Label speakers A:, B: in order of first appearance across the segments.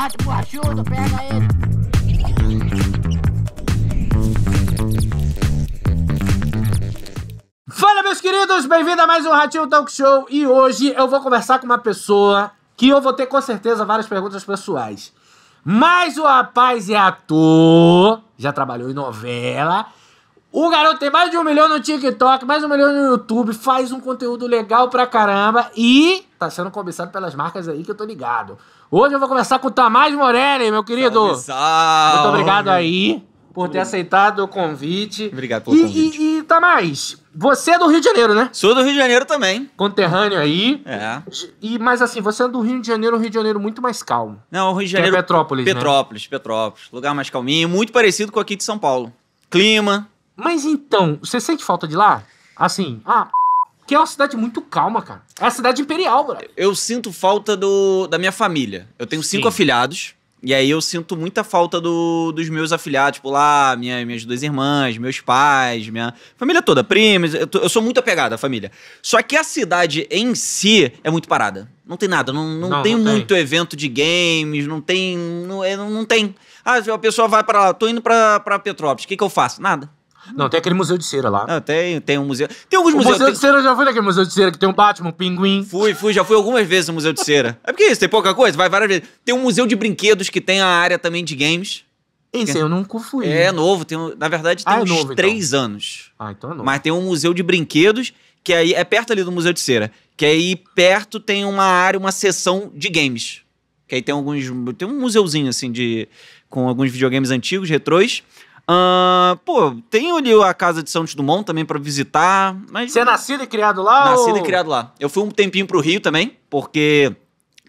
A: rato borrachudo, pega ele. Fala, meus queridos, bem-vindo a mais um Ratinho Talk Show. E hoje eu vou conversar com uma pessoa que eu vou ter com certeza várias perguntas pessoais. Mas o rapaz é ator, já trabalhou em novela. O garoto tem mais de um milhão no TikTok, mais um milhão no YouTube, faz um conteúdo legal pra caramba e tá sendo cobiçado pelas marcas aí que eu tô ligado. Hoje eu vou conversar com o Tamás Morelli, meu querido. Salve, salve. Muito obrigado aí por ter aceitado o convite. Obrigado pelo e, convite. E, e Tamás, você é do Rio de Janeiro, né? Sou do Rio de Janeiro também. Conterrâneo aí. É. E, mas assim, você é do Rio de Janeiro, um Rio de Janeiro muito mais calmo.
B: Não, o Rio de é Janeiro. É Petrópolis. Petrópolis, né? Petrópolis. Lugar mais calminho, muito parecido com aqui de São Paulo.
A: Clima. Mas então, você sente falta de lá? Assim, ah, que é uma cidade muito calma, cara. É a cidade imperial, bro.
B: Eu sinto falta do, da minha família. Eu tenho cinco Sim. afilhados. E aí eu sinto muita falta do, dos meus afilhados, tipo lá, minha, minhas duas irmãs, meus pais, minha família toda, primas. Eu, eu, sou muito apegado à família. Só que a cidade em si é muito parada. Não tem nada, não, não, não tem não muito tem. evento de games, não tem. Não, é, não tem. Ah, a pessoa vai para lá, tô indo pra, Petrópolis, o que, que eu faço? Nada. Não, tem aquele museu de cera lá. Não, tem, tem um museu. Tem alguns o museus. Museu tem... de cera já fui naquele museu de cera que tem um Batman, um pinguim. Fui, fui, já fui algumas vezes no museu de cera. É porque isso, tem pouca coisa, vai várias vezes. Tem um museu de brinquedos que tem a área também de games. Esse eu nunca fui. É novo, tem, na verdade tem ah, é uns novo, então. três então. anos. Ah, então é novo. Mas tem um museu de brinquedos, que aí é perto ali do Museu de Cera. Que aí perto tem uma área, uma seção de games. Que aí tem alguns. Tem um museuzinho assim de. com alguns videogames antigos, retrôs. Uh, pô, tem ali a casa de Santos Dumont também para visitar.
A: Mas... Você é nascido e criado lá? Nascido ou... e criado
B: lá. Eu fui um tempinho pro Rio também, porque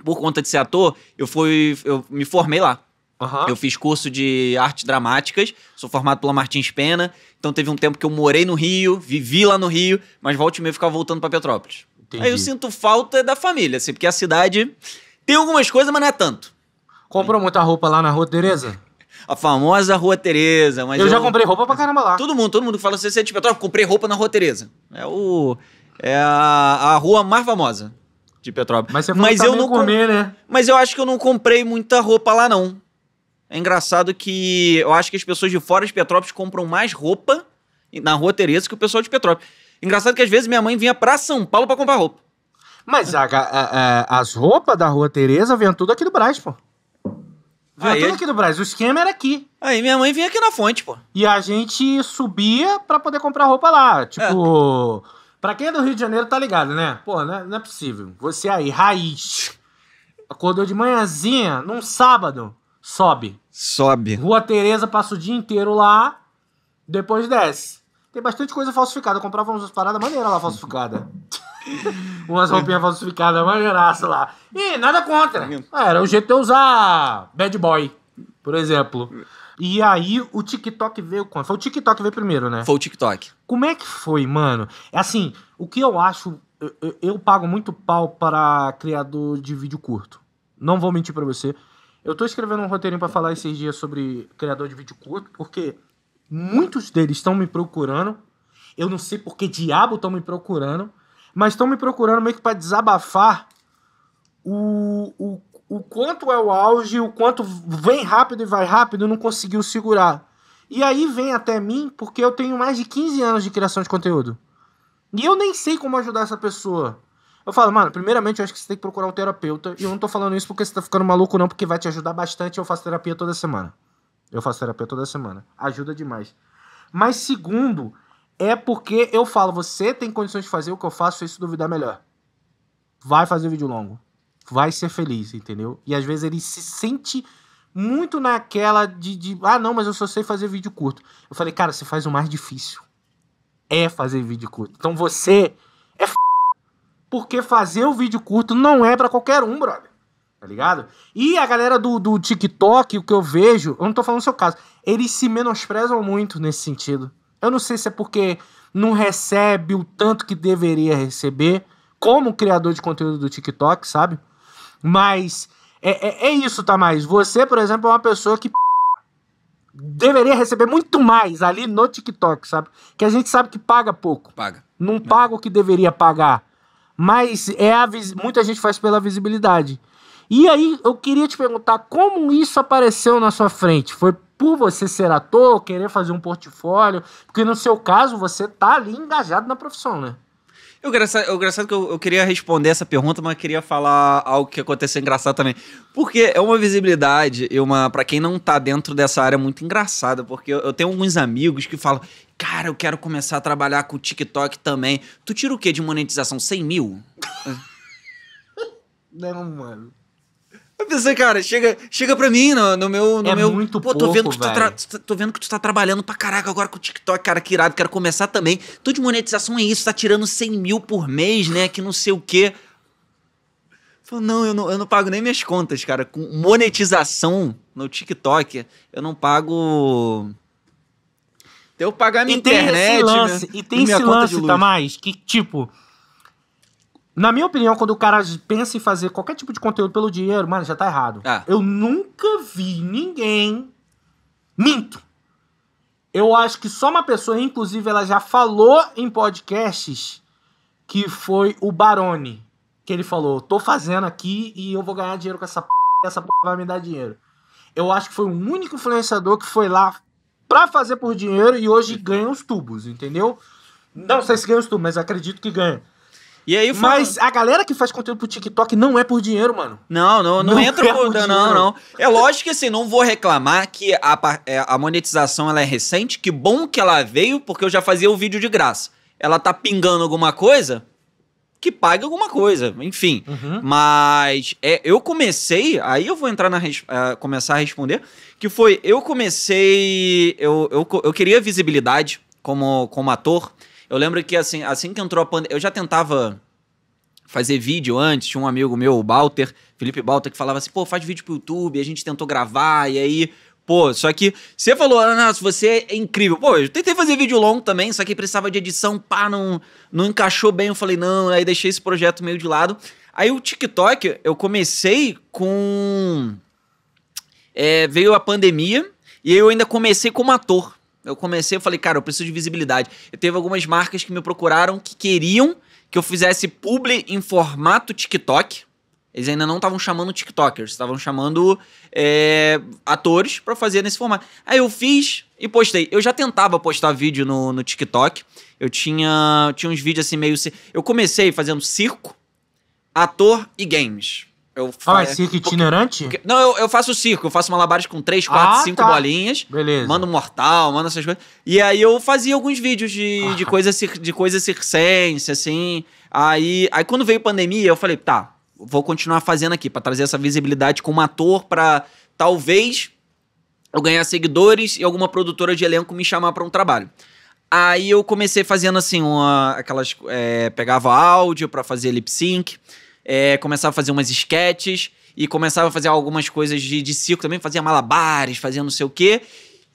B: por conta de ser ator, eu fui. Eu me formei lá. Uhum. Eu fiz curso de artes dramáticas, sou formado pela Martins Pena, então teve um tempo que eu morei no Rio, vivi lá no Rio, mas voltei e meia ficava voltando para Petrópolis. Entendi. Aí eu sinto falta da família, assim, porque a cidade tem algumas coisas, mas não é tanto. Comprou muita roupa lá na Rua Tereza? A famosa Rua Tereza. Mas eu, eu já comprei roupa pra caramba lá. Todo mundo, todo mundo que fala CC de Petrópolis, comprei roupa na Rua Tereza. É, o, é a, a rua mais famosa de Petrópolis. Mas, você mas tá eu não comer, né? Mas eu acho que eu não comprei muita roupa lá, não. É engraçado que eu acho que as pessoas de fora de Petrópolis compram mais roupa na Rua Tereza que o pessoal de Petrópolis. Engraçado que às vezes minha mãe vinha pra São Paulo pra comprar
A: roupa. Mas a, a, a, as roupas da Rua Tereza vêm tudo aqui do Brás, pô. Vinha aí, ah, tudo aqui do Brasil. O esquema era aqui. Aí minha mãe vinha aqui na fonte, pô. E a gente subia pra poder comprar roupa lá. Tipo. É. Pra quem é do Rio de Janeiro, tá ligado, né? Pô, não é, não é possível. Você aí, raiz. Acordou de manhãzinha, num sábado, sobe. Sobe. Rua Tereza passa o dia inteiro lá, depois desce. Tem bastante coisa falsificada. comprava umas paradas maneiras lá falsificada. Umas roupinhas falsificadas, uma graça lá. E nada contra. Ah, era o jeito de eu usar bad boy, por exemplo. E aí o TikTok veio quando? Foi o TikTok que veio primeiro, né? Foi o TikTok. Como é que foi, mano? É assim, o que eu acho. Eu, eu, eu pago muito pau para criador de vídeo curto. Não vou mentir para você. Eu tô escrevendo um roteirinho para falar esses dias sobre criador de vídeo curto, porque muitos deles estão me procurando. Eu não sei por que diabo estão me procurando mas estão me procurando meio que para desabafar o, o, o quanto é o auge, o quanto vem rápido e vai rápido, não conseguiu segurar. E aí vem até mim porque eu tenho mais de 15 anos de criação de conteúdo. E eu nem sei como ajudar essa pessoa. Eu falo, mano, primeiramente eu acho que você tem que procurar um terapeuta. E eu não tô falando isso porque você tá ficando maluco, não, porque vai te ajudar bastante. Eu faço terapia toda semana. Eu faço terapia toda semana. Ajuda demais. Mas segundo, é porque eu falo, você tem condições de fazer o que eu faço, se duvidar melhor. Vai fazer um vídeo longo. Vai ser feliz, entendeu? E às vezes ele se sente muito naquela de, de ah, não, mas eu só sei fazer vídeo curto. Eu falei, cara, você faz o mais difícil. É fazer vídeo curto. Então você é f... Porque fazer o vídeo curto não é para qualquer um, brother tá ligado? E a galera do, do TikTok, o que eu vejo, eu não tô falando o seu caso, eles se menosprezam muito nesse sentido. Eu não sei se é porque não recebe o tanto que deveria receber, como criador de conteúdo do TikTok, sabe? Mas é, é, é isso, Tamás. Você, por exemplo, é uma pessoa que deveria receber muito mais ali no TikTok, sabe? Que a gente sabe que paga pouco. Paga. Não paga o que deveria pagar. Mas é a vis... muita gente faz pela visibilidade. E aí eu queria te perguntar como isso apareceu na sua frente? Foi por você ser ator, querer fazer um portfólio, porque no seu caso você tá ali engajado na profissão, né?
B: O engraçado, o engraçado que eu, eu, queria responder essa pergunta, mas queria falar algo que aconteceu engraçado também. Porque é uma visibilidade e uma. para quem não tá dentro dessa área, muito engraçada. Porque eu, eu, tenho alguns amigos que falam: Cara, eu quero começar a trabalhar com o TikTok também. Tu tira o quê de monetização? 100 mil? não, mano. Eu pensei, cara, chega, chega pra mim no, no meu. No é meu muito pô, tô pouco, vendo, que tu tá, tô vendo que tu tá trabalhando pra caraca agora com o TikTok, cara, que irado, quero começar também. Tudo de monetização é isso, tá tirando 100 mil por mês, né? Que não sei o quê. Falei, não, eu não, eu não pago nem minhas contas, cara. Com monetização no TikTok, eu não pago. Eu pagar minha e internet. Tem esse lance, né, e tem esse lance, tá
A: mais? Que tipo na minha opinião, quando o cara pensa em fazer qualquer tipo de conteúdo pelo dinheiro, mano, já tá errado. É. Eu nunca vi ninguém. Minto. Eu acho que só uma pessoa, inclusive, ela já falou em podcasts que foi o Barone. Que ele falou: tô fazendo aqui e eu vou ganhar dinheiro com essa p... essa p... vai me dar dinheiro. Eu acho que foi o único influenciador que foi lá pra fazer por dinheiro e hoje ganha os tubos, entendeu? Não sei se ganha os tubos, mas acredito que ganha. E aí falo... Mas a galera que faz conteúdo pro TikTok não é por dinheiro, mano.
B: Não, não, não, não entra é por, por, não, dinheiro. não. É lógico que assim, não vou reclamar que a, é, a monetização ela é recente, que bom que ela veio, porque eu já fazia o vídeo de graça. Ela tá pingando alguma coisa, que pague alguma coisa, enfim. Uhum. Mas é, eu comecei, aí eu vou entrar na é, começar a responder, que foi eu comecei, eu, eu, eu queria visibilidade como, como ator. Eu lembro que assim, assim que entrou a pandemia, eu já tentava fazer vídeo antes, tinha um amigo meu, o Balter, Felipe Balter, que falava assim, pô, faz vídeo pro YouTube, a gente tentou gravar, e aí, pô, só que você falou, Ana, você é incrível. Pô, eu tentei fazer vídeo longo também, só que precisava de edição, pá, não, não encaixou bem, eu falei, não, aí deixei esse projeto meio de lado. Aí o TikTok, eu comecei com... É, veio a pandemia, e eu ainda comecei como ator. Eu comecei, eu falei, cara, eu preciso de visibilidade. Eu teve algumas marcas que me procuraram que queriam que eu fizesse publi em formato TikTok. Eles ainda não estavam chamando TikTokers, estavam chamando é, atores para fazer nesse formato. Aí eu fiz e postei. Eu já tentava postar vídeo no, no TikTok. Eu tinha, tinha uns vídeos assim meio. Eu comecei fazendo circo, ator e games. Eu ah, é circo itinerante? Porque, não, eu, eu faço circo, eu faço malabares com três ah, quatro tá. cinco bolinhas. Beleza. Mando mortal, mando essas coisas. E aí eu fazia alguns vídeos de, ah. de, coisa, de coisa circense, assim. Aí, aí quando veio pandemia, eu falei, tá, vou continuar fazendo aqui, para trazer essa visibilidade como ator, para talvez eu ganhar seguidores e alguma produtora de elenco me chamar para um trabalho. Aí eu comecei fazendo assim, uma, aquelas. É, pegava áudio para fazer lip sync é, começava a fazer umas esquetes e começava a fazer algumas coisas de, de circo também, fazia malabares, fazia não sei o quê.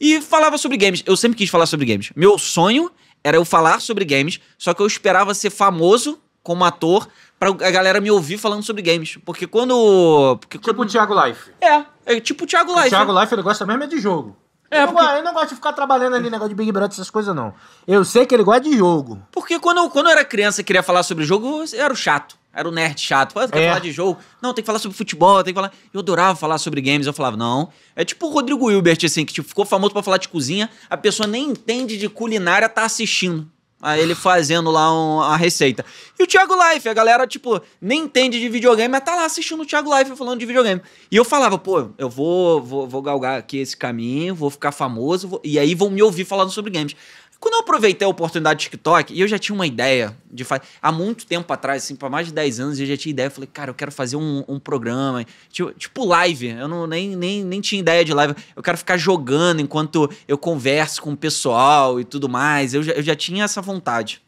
B: E falava sobre games. Eu sempre quis falar sobre games. Meu sonho era eu falar sobre games, só que eu esperava ser famoso como ator pra a galera me ouvir falando sobre games. Porque quando. Porque tipo quando... o Thiago Life. É,
A: é tipo o Thiago Life. O Thiago né? Life ele gosta mesmo é de jogo. É, eu, porque... não, eu não gosto de ficar trabalhando ali negócio de Big Brother, essas coisas, não. Eu sei que ele gosta de jogo.
B: Porque quando eu, quando eu era criança e queria falar sobre jogo, eu era o chato era o nerd chato. Fala, quer é. falar de jogo? Não, tem que falar sobre futebol, tem que falar. Eu adorava falar sobre games, eu falava, não. É tipo o Rodrigo Hilbert, assim, que tipo, ficou famoso para falar de cozinha, a pessoa nem entende de culinária, tá assistindo. a ele fazendo lá um, a receita. E o Thiago Life, a galera, tipo, nem entende de videogame, mas tá lá assistindo o Thiago Life falando de videogame. E eu falava, pô, eu vou, vou, vou galgar aqui esse caminho, vou ficar famoso, vou... e aí vão me ouvir falando sobre games. Quando eu aproveitei a oportunidade do TikTok, e eu já tinha uma ideia de fazer. Há muito tempo atrás, assim, para mais de 10 anos, eu já tinha ideia. Eu falei, cara, eu quero fazer um, um programa, tipo, tipo, live. Eu não, nem, nem, nem tinha ideia de live. Eu quero ficar jogando enquanto eu converso com o pessoal e tudo mais. Eu já, eu já tinha essa vontade.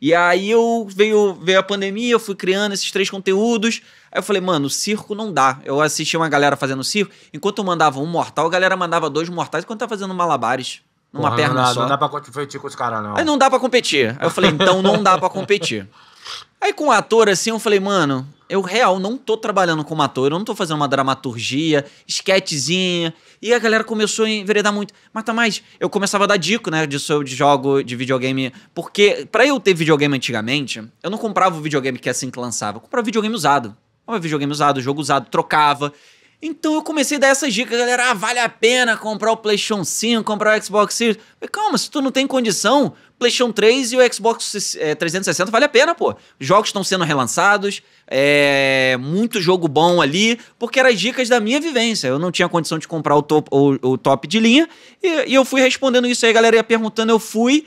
B: E aí eu veio, veio a pandemia, eu fui criando esses três conteúdos. Aí eu falei, mano, circo não dá. Eu assisti uma galera fazendo circo. Enquanto eu mandava um mortal, a galera mandava dois mortais enquanto tá fazendo malabares numa Porra, perna não, só. Não dá
A: pra competir com os caras, não. Aí não dá pra competir. Aí eu falei, então não dá pra competir.
B: Aí com o um ator, assim, eu falei, mano, eu real não tô trabalhando como ator, eu não tô fazendo uma dramaturgia, esquetezinha. E a galera começou a enveredar muito. Mas tá mais, eu começava a dar dico, né, de de jogo de videogame. Porque para eu ter videogame antigamente, eu não comprava o videogame que é assim que lançava, eu comprava videogame usado. Eu comprava videogame usado, jogo usado, trocava. Então eu comecei a dar essas dicas, galera. Ah, vale a pena comprar o PlayStation 5, comprar o Xbox Series. Falei, calma, se tu não tem condição, PlayStation 3 e o Xbox 360 eh, vale a pena, pô. Jogos estão sendo relançados, é, muito jogo bom ali, porque eram dicas da minha vivência. Eu não tinha condição de comprar o top, o, o top de linha e, e eu fui respondendo isso aí, galera ia perguntando. Eu fui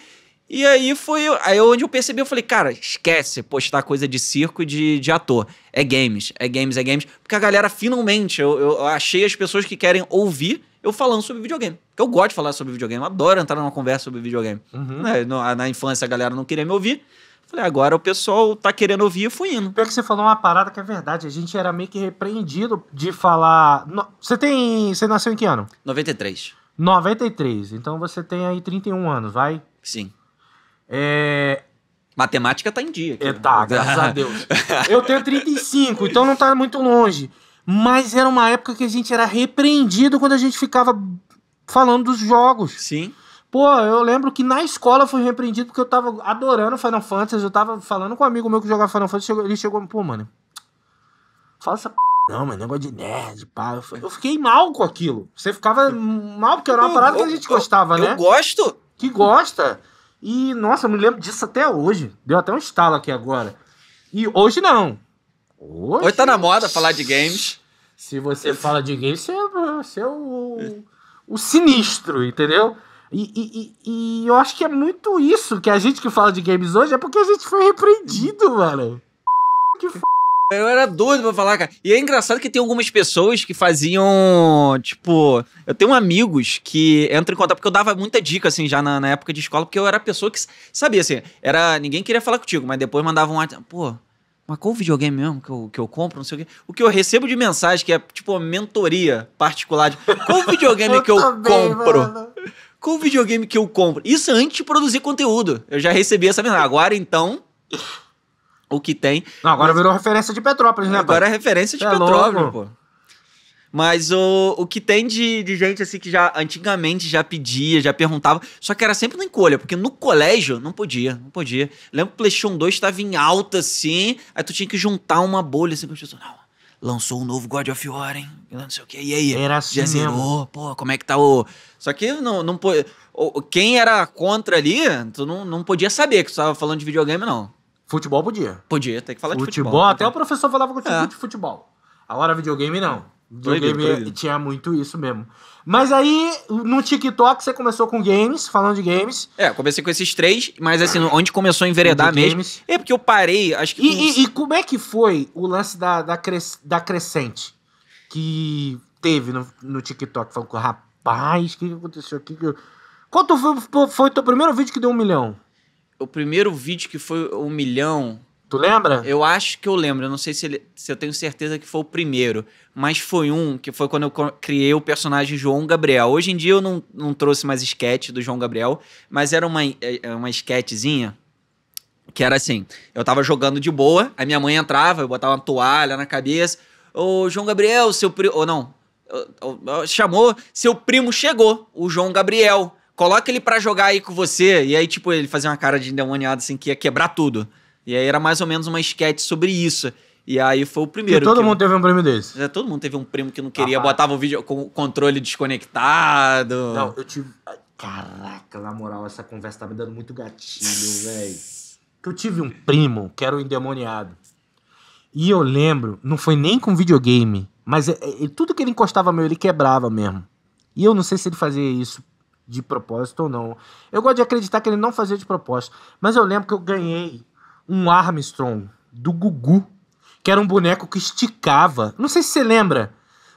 B: e aí foi aí é onde eu percebi, eu falei, cara, esquece postar coisa de circo de, de ator. É games, é games, é games. Porque a galera, finalmente, eu, eu achei as pessoas que querem ouvir eu falando sobre videogame. Porque eu gosto de falar sobre videogame, eu adoro entrar numa conversa sobre videogame. Uhum. Na, né, na infância a galera não queria me ouvir. Falei, agora o pessoal tá querendo
A: ouvir e fui indo. Pior que você falou uma parada que é verdade. A gente era meio que repreendido de falar. Você tem. Você nasceu em que ano? 93. 93. Então você tem aí 31 anos, vai?
B: Sim. É... Matemática tá em dia. Aqui, é, né? tá, né? graças a Deus.
A: Eu tenho 35, então não tá muito longe. Mas era uma época que a gente era repreendido quando a gente ficava falando dos jogos. Sim. Pô, eu lembro que na escola fui repreendido porque eu tava adorando Final Fantasy. Eu tava falando com um amigo meu que jogava Final Fantasy. Ele chegou, pô, mano, fala essa p. Não, mas negócio de nerd, pá. Eu fiquei mal com aquilo. Você ficava mal porque era uma parada eu, eu, que a gente gostava, eu, né? Eu gosto. Que gosta. E, nossa, eu me lembro disso até hoje. Deu até um estalo aqui agora. E hoje não. Hoje, hoje tá na moda falar de games. Se você fala de games, você, é, você é o, o sinistro, entendeu? E, e, e, e, eu acho que é muito isso que a gente que fala de games hoje é porque a gente foi repreendido, mano.
B: Que f... Eu era doido pra falar, cara. E é engraçado que tem algumas pessoas que faziam, tipo... Eu tenho amigos que entram em contato, porque eu dava muita dica, assim, já na, na época de escola, porque eu era a pessoa que sabia, assim, era... Ninguém queria falar contigo, mas depois mandavam um WhatsApp, pô... Mas qual videogame mesmo que eu, que eu compro, não sei o quê? O que eu recebo de mensagem, que é tipo uma mentoria particular de qual videogame eu que eu também, compro? Mano. Qual videogame que eu compro? Isso antes de produzir conteúdo. Eu já recebi essa mensagem. Agora então, o que tem. Não, agora mas... virou referência
A: de Petrópolis, né? Agora é referência de é Petrópolis, louco. pô.
B: Mas o, o que tem de, de gente assim que já antigamente já pedia, já perguntava, só que era sempre na encolha, porque no colégio não podia, não podia. Lembro que o PlayStation 2 estava em alta assim, aí tu tinha que juntar uma bolha assim com as pessoas. Não, lançou o um novo God of War, hein? Não sei o que. E aí? Era assim já zerou? Pô, como é que tá o. Só que não, não pô... Quem era contra ali, tu não, não podia saber que tu tava falando de videogame, não. Futebol podia. Podia, tem
A: que falar futebol, de futebol. Até né? o professor falava contigo é. de futebol. Agora, videogame não. Videogame proibido, tinha muito isso mesmo. Mas aí, no TikTok, você começou com games, falando de games.
B: É, comecei com esses três, mas assim, onde começou a enveredar mesmo. É porque eu parei, acho que. E, com... e, e
A: como é que foi o lance da, da, cres, da crescente que teve no, no TikTok? Falou com rapaz, o que aconteceu aqui? Quanto foi, foi o teu primeiro vídeo que deu um milhão? o primeiro vídeo que foi um milhão. Tu lembra?
B: Eu acho que eu lembro. Eu não sei se, ele, se eu tenho certeza que foi o primeiro. Mas foi um que foi quando eu criei o personagem João Gabriel. Hoje em dia eu não, não trouxe mais sketch do João Gabriel, mas era uma, é, é uma sketchzinha que era assim: eu tava jogando de boa, a minha mãe entrava, eu botava uma toalha na cabeça. Ô, João Gabriel, seu primo. Ou não. Chamou, seu primo chegou, o João Gabriel coloca ele para jogar aí com você. E aí, tipo, ele fazia uma cara de endemoniado, assim, que ia quebrar tudo. E aí era mais ou menos uma esquete sobre isso. E aí foi o primeiro. E todo mundo eu... teve
A: um prêmio desse.
B: É, todo mundo teve um primo que não queria, ah, botava o vídeo com o controle desconectado. Não,
A: eu tive. Caraca, na moral, essa conversa tá me dando muito gatilho, velho. Que eu tive um primo que era o um endemoniado. E eu lembro, não foi nem com videogame, mas é, é, tudo que ele encostava meu, ele quebrava mesmo. E eu não sei se ele fazia isso de propósito ou não. Eu gosto de acreditar que ele não fazia de propósito. Mas eu lembro que eu ganhei um Armstrong do Gugu, que era um boneco que esticava. Não sei se você lembra.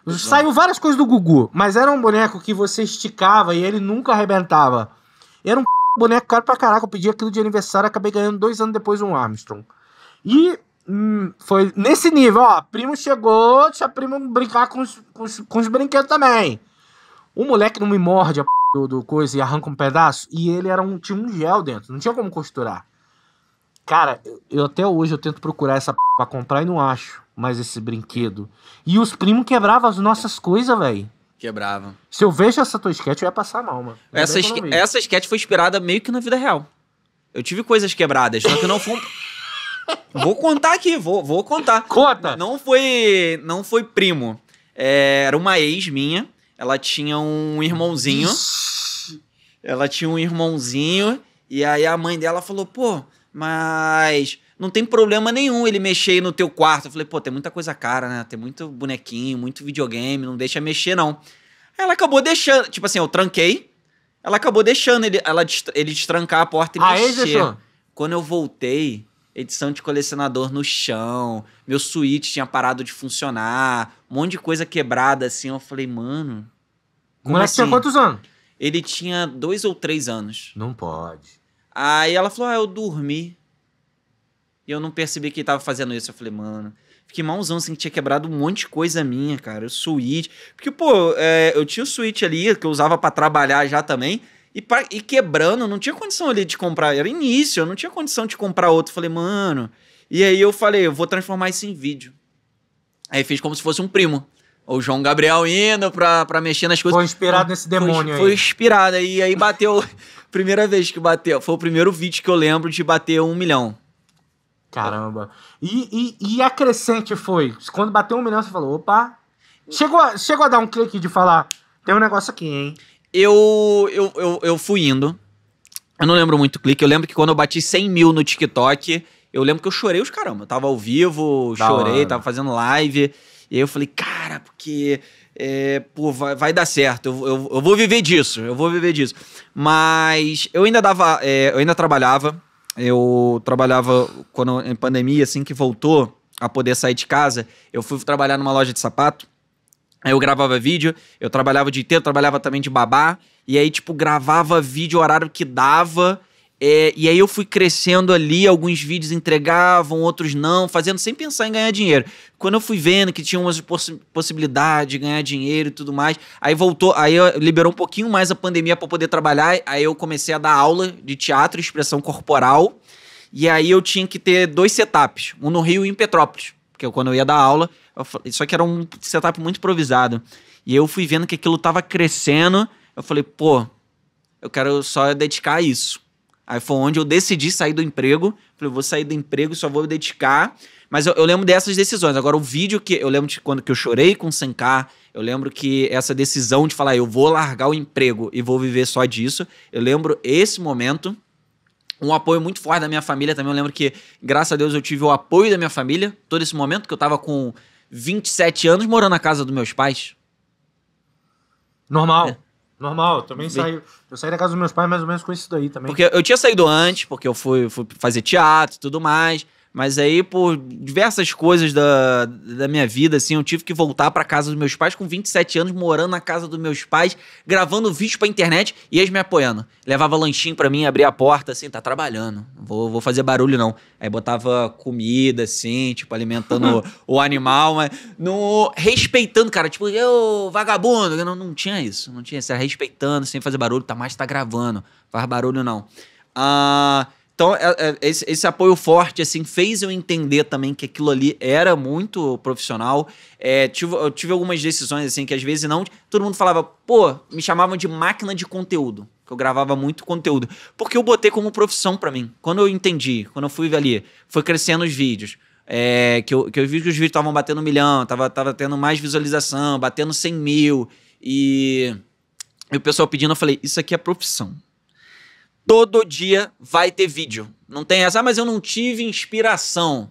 A: Exato. Saiu várias coisas do Gugu, mas era um boneco que você esticava e ele nunca arrebentava. Era um boneco caro pra caraca. Eu pedi aquilo de aniversário, acabei ganhando dois anos depois um Armstrong. E hum, foi nesse nível, ó. Primo chegou, deixa primo brincar com os, com os, com os brinquedos também. O moleque não me morde a p do, do coisa e arranca um pedaço. E ele era um, tinha um gel dentro, não tinha como costurar. Cara, eu até hoje eu tento procurar essa p... pra comprar e não acho mais esse brinquedo. E os primos quebravam as nossas coisas, velho. Quebravam. Se eu vejo essa tua sketch, eu ia passar mal, mano. essa, esque...
B: essa sketch foi inspirada meio que na vida real. Eu tive coisas quebradas, só que não foi.
A: vou contar
B: aqui, vou, vou contar. Conta! Não foi, não foi primo. É, era uma ex minha ela tinha um irmãozinho. ela tinha um irmãozinho. E aí a mãe dela falou: pô, mas não tem problema nenhum ele mexer no teu quarto. Eu falei, pô, tem muita coisa cara, né? Tem muito bonequinho, muito videogame, não deixa mexer, não. Aí ela acabou deixando, tipo assim, eu tranquei. Ela acabou deixando ele, ela, ele destrancar a porta e ah, mexer. Quando eu voltei, edição de colecionador no chão, meu suíte tinha parado de funcionar, um monte de coisa quebrada assim. Eu falei, mano,
A: o moleque tinha assim? quantos anos?
B: Ele tinha dois ou três anos. Não pode. Aí ela falou: Ah, eu dormi. E eu não percebi que ele tava fazendo isso. Eu falei, mano. Fiquei malzão, assim, que tinha quebrado um monte de coisa minha, cara. O suíte. Porque, pô, é, eu tinha o suíte ali, que eu usava para trabalhar já também. E, pra, e quebrando, não tinha condição ali de comprar. Era início, eu não tinha condição de comprar outro. Falei, mano. E aí eu falei, eu vou transformar isso em vídeo. Aí fiz como se fosse um primo o João Gabriel indo pra, pra mexer nas coisas. Foi inspirado nesse demônio foi, aí. Foi inspirado. E aí bateu. primeira vez que bateu. Foi o primeiro vídeo que eu lembro de bater um milhão. Caramba.
A: E, e, e a crescente foi. Quando bateu um milhão, você falou, opa. Chegou, a, chegou a dar um clique de falar, tem um negócio aqui, hein? Eu, eu, eu, eu fui indo.
B: Eu não lembro muito clique. Eu lembro que quando eu bati 100 mil no TikTok, eu lembro que eu chorei os caramba. Eu tava ao vivo, da chorei, hora. tava fazendo live. E aí eu falei, caramba cara, porque é, pô, vai, vai, dar certo, eu, eu, eu, vou viver disso, eu vou viver disso. Mas eu ainda dava, é, eu ainda trabalhava, eu trabalhava quando em pandemia, assim que voltou a poder sair de casa, eu fui trabalhar numa loja de sapato. Aí eu gravava vídeo, eu trabalhava de dia inteiro, trabalhava também de babá, e aí, tipo, gravava vídeo o horário que dava. É, e aí eu fui crescendo ali, alguns vídeos entregavam, outros não, fazendo sem pensar em ganhar dinheiro. Quando eu fui vendo que tinha umas poss possibilidade de ganhar dinheiro e tudo mais, aí voltou, aí liberou um pouquinho mais a pandemia para poder trabalhar, aí eu comecei a dar aula de teatro e expressão corporal. E aí eu tinha que ter dois setups, um no Rio e em Petrópolis, porque quando eu ia dar aula, eu, só que era um setup muito improvisado. E eu fui vendo que aquilo tava crescendo, eu falei, pô, eu quero só dedicar a isso. Aí foi onde eu decidi sair do emprego. Falei, vou sair do emprego, só vou me dedicar. Mas eu, eu lembro dessas decisões. Agora, o vídeo que eu lembro de quando que eu chorei com 100k, eu lembro que essa decisão de falar, eu vou largar o emprego e vou viver só disso. Eu lembro esse momento. Um apoio muito forte da minha família também. Eu lembro que, graças a Deus, eu tive o apoio da minha família. Todo esse momento que eu tava com 27 anos morando na casa dos meus pais.
A: Normal. É. Normal, eu também saí. Eu saí da casa dos meus pais mais ou menos com isso daí também. Porque eu
B: tinha saído antes, porque eu fui, fui fazer teatro e tudo mais. Mas aí, por diversas coisas da, da minha vida, assim, eu tive que voltar para casa dos meus pais com 27 anos, morando na casa dos meus pais, gravando vídeos pra internet e eles me apoiando. Levava lanchinho pra mim, abria a porta, assim, tá trabalhando, vou, vou fazer barulho não. Aí botava comida, assim, tipo, alimentando o, animal, mas no, respeitando, cara, tipo, eu, vagabundo, eu não, não tinha isso, não tinha isso, era respeitando, sem fazer barulho, tá mais, tá gravando, faz barulho não. Ah. Uh, então, é, é, esse, esse, apoio forte, assim, fez eu entender também que aquilo ali era muito profissional. É, tive, eu tive algumas decisões, assim, que às vezes não... Todo mundo falava, pô, me chamavam de máquina de conteúdo. Que eu gravava muito conteúdo. Porque eu botei como profissão para mim. Quando eu entendi, quando eu fui ali, foi crescendo os vídeos. É, que, eu, que eu vi que os vídeos estavam batendo um milhão, tava, tava tendo mais visualização, batendo 100 mil. E, e o pessoal pedindo, eu falei, isso aqui é profissão. Todo dia vai ter vídeo. Não tem essa, ah, mas eu não tive inspiração.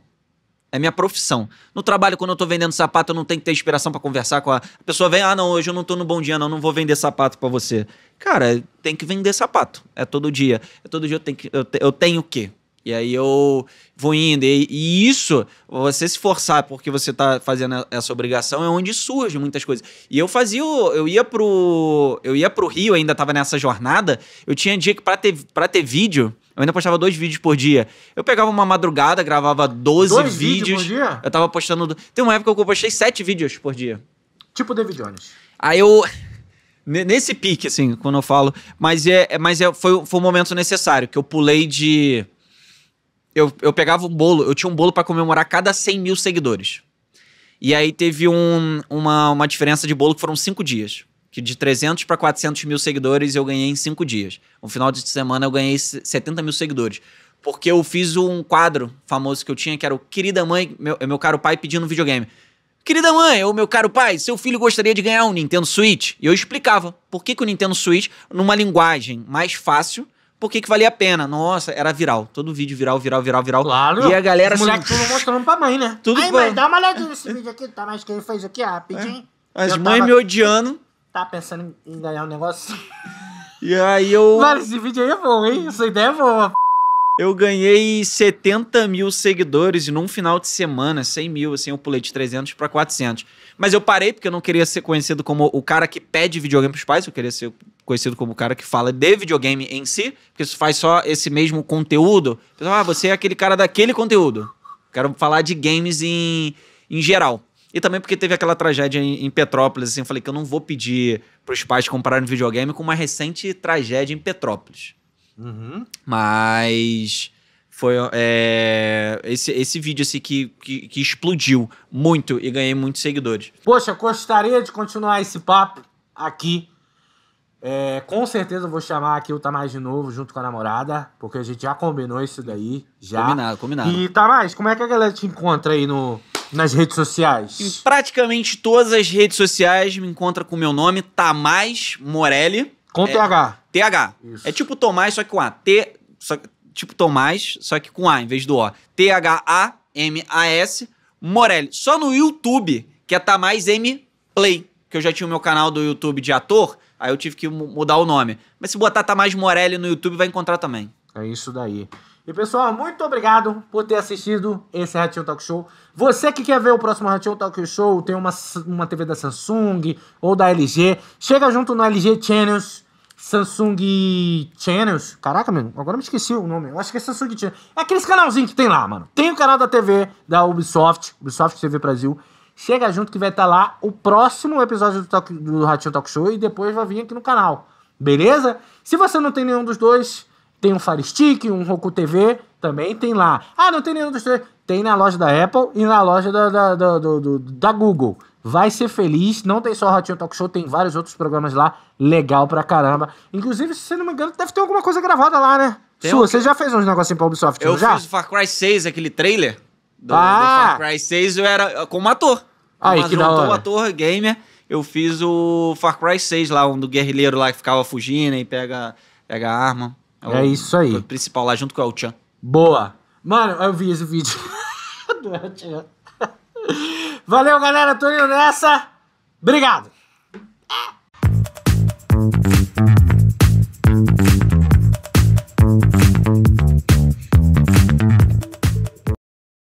B: É minha profissão. No trabalho, quando eu tô vendendo sapato, eu não tenho que ter inspiração para conversar com a... a pessoa. Vem, ah, não, hoje eu não tô no bom dia, não, não vou vender sapato para você. Cara, tem que vender sapato. É todo dia. É todo dia eu tenho que. Eu, te... eu tenho o quê? E aí eu vou indo. E, e, isso, você se forçar porque você tá fazendo essa obrigação, é onde surge muitas coisas. E eu fazia, eu ia pro. Eu ia pro Rio, ainda tava nessa jornada. Eu tinha dia que pra ter, pra ter vídeo, eu ainda postava dois vídeos por dia. Eu pegava uma madrugada, gravava 12 dois vídeos. vídeos por dia? Eu tava postando. Tem uma época que eu postei sete vídeos por dia. Tipo David Jones. Aí eu nesse pique, assim, quando eu falo. Mas é, é, mas é, foi, foi um momento necessário, que eu pulei de eu, eu pegava um bolo, eu tinha um bolo para comemorar cada 100 mil seguidores. E aí teve um, uma, uma diferença de bolo que foram cinco dias. Que de 300 para 400 mil seguidores eu ganhei em cinco dias. No final de semana eu ganhei 70 mil seguidores. Porque eu fiz um quadro famoso que eu tinha, que era o Querida Mãe, meu, é meu caro pai pedindo um videogame. Querida mãe, é ou meu caro pai, seu filho gostaria de ganhar um Nintendo Switch? E eu explicava por que, que o Nintendo Switch, numa linguagem mais fácil, por que, que valia a pena? Nossa, era viral. Todo vídeo viral, viral, viral, viral. Claro. E a galera assim... moleque tudo
A: mostrando pra mãe, né? Tudo Aí, pra... mãe, dá uma olhadinha nesse é. vídeo aqui, tá? mais que ele fez aqui, rapidinho. É. As mães tava... me odiando. Tá pensando em ganhar um negócio?
B: E aí eu... Mano, esse
A: vídeo aí é bom, hein?
B: Essa ideia é boa. Eu ganhei 70 mil seguidores e num final de semana, 100 mil, assim, eu pulei de 300 para 400. Mas eu parei porque eu não queria ser conhecido como o cara que pede videogame pros pais, eu queria ser conhecido como o cara que fala de videogame em si, porque isso faz só esse mesmo conteúdo. Pessoal, então, ah, você é aquele cara daquele conteúdo. Quero falar de games em, em geral. E também porque teve aquela tragédia em, em Petrópolis, assim, eu falei que eu não vou pedir para os pais comprarem videogame com uma recente tragédia em Petrópolis. Uhum. Mas foi é, esse, esse vídeo assim, que, que, que, explodiu muito e ganhei muitos seguidores.
A: Poxa, gostaria de continuar esse papo aqui é, com certeza vou chamar aqui o Tamás de novo junto com a namorada, porque a gente já combinou isso daí. Já. Combinado, combinado. E Tamás, como é que a galera te encontra aí no, nas redes sociais? Em
B: praticamente todas as redes sociais me encontra com o meu nome, Tamás Morelli. Com é, TH. TH. Isso. É tipo Tomás, só que com A. T, só, tipo Tomás, só que com A em vez do O. T-H-A-M-A-S Morelli. Só no YouTube, que é Tamás M Play porque eu já tinha o meu canal do YouTube de ator, aí eu tive que mudar o nome. Mas se botar Tamás Morelli no YouTube, vai encontrar
A: também. É isso daí. E pessoal, muito obrigado por ter assistido esse Ratinho Talk Show. Você que quer ver o próximo Ratinho Talk Show, tem uma, uma TV da Samsung ou da LG, chega junto no LG Channels. Samsung Channels. Caraca, mano, agora me esqueci o nome. Eu acho que é Samsung Channels. É aqueles canalzinhos que tem lá, mano. Tem o canal da TV da Ubisoft, Ubisoft TV Brasil. Chega junto que vai estar tá lá o próximo episódio do, talk, do Ratinho Talk Show e depois vai vir aqui no canal. Beleza? Se você não tem nenhum dos dois, tem um Fire Stick, um Roku TV, também tem lá. Ah, não tem nenhum dos dois. Tem na loja da Apple e na loja da, da, da, da Google. Vai ser feliz, não tem só o Ratinho Talk Show, tem vários outros programas lá, legal pra caramba. Inclusive, se não me engano, deve ter alguma coisa gravada lá, né? Tem Sua, um... você já fez uns negocinhos pra Ubisoft? Eu já? fiz
B: Far Cry 6, aquele trailer
A: do, ah. do Far
B: Cry 6, eu era como ator.
A: Ah, mas que da hora.
B: ator gamer. Eu fiz o Far Cry 6 lá, um do guerrilheiro lá que ficava fugindo e pega, pega a arma. É, é o, isso aí. O principal lá, junto com o El-Chan. Boa.
A: Mano, eu vi esse vídeo do El-Chan. Valeu, galera. Tô indo nessa. Obrigado.